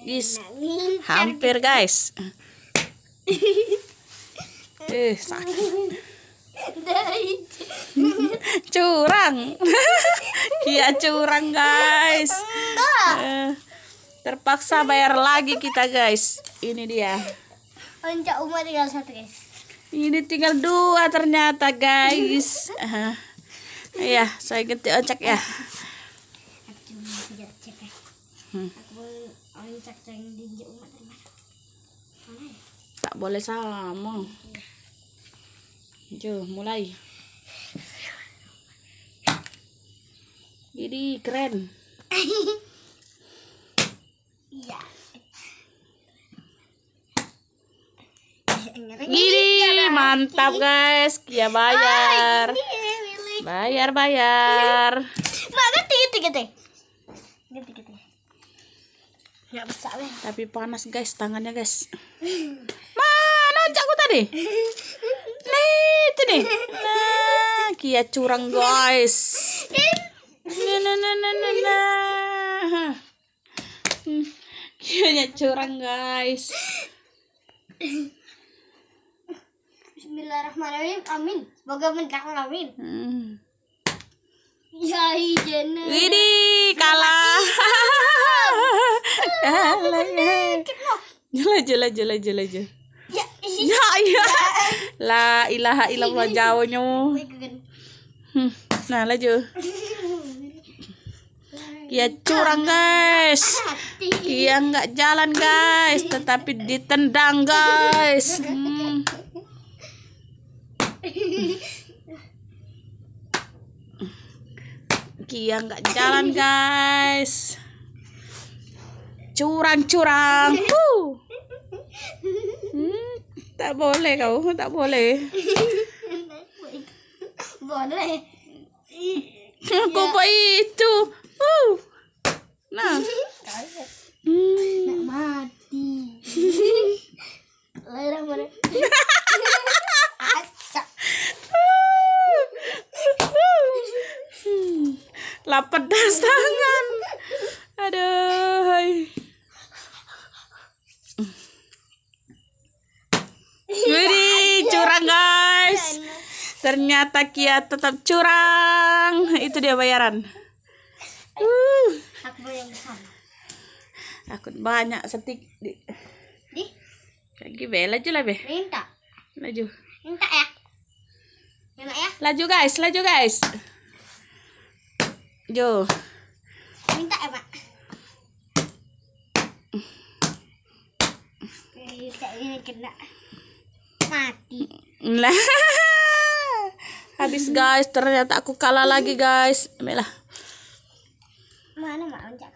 Is nah, hampir gitu. guys. Eh, sakit. curang. Iya curang guys. Eh, terpaksa bayar lagi kita guys. Ini dia. Untuk umur tinggal satu guys. Ini tinggal dua ternyata guys. Eh, iya, saya ganti ojek ya. Ya? tak boleh salah mong iya. Jo, mulai. Jadi keren. Gini, iya. mantap guys. Ya bayar. Oh, iya, bayar, bayar. tiga tiga tiga tiga tiga. Nggak ya, bisa deh. Tapi panas guys tangannya guys. Mana oncakku tadi? Nih, itu nih. Nah, kia curang guys. Nah, nah, nah, nah, nah, nah. Kianya curang guys. Bismillahirrahmanirrahim. Amin. Semoga menang amin. Hmm. Ya, jana. Widih, kalah. jala jala jala jala jala Ya, ya, ya. La ilaha illallah jauhnya. Hmm, nah laju. Ya curang guys. iya nggak jalan guys, tetapi ditendang guys. Hmm. Kia nggak jalan guys curang-curang. hmm, tak boleh kau, tak boleh. boleh. Kau ya. itu. Uh. Nah. Hmm. Nak mati. Hmm. Lerang mana? Hmm. lapet tangan aduh Ternyata Kia tetap curang. Itu dia bayaran. Uh. Takut banyak setik. Di. Lagi be, laju lah be. Minta. Laju. Minta ya. Minta ya. Laju guys, laju guys. Jo. Minta ya pak. Bisa Ini kena mati. Lah. habis guys ternyata aku kalah lagi guys Emelah. mana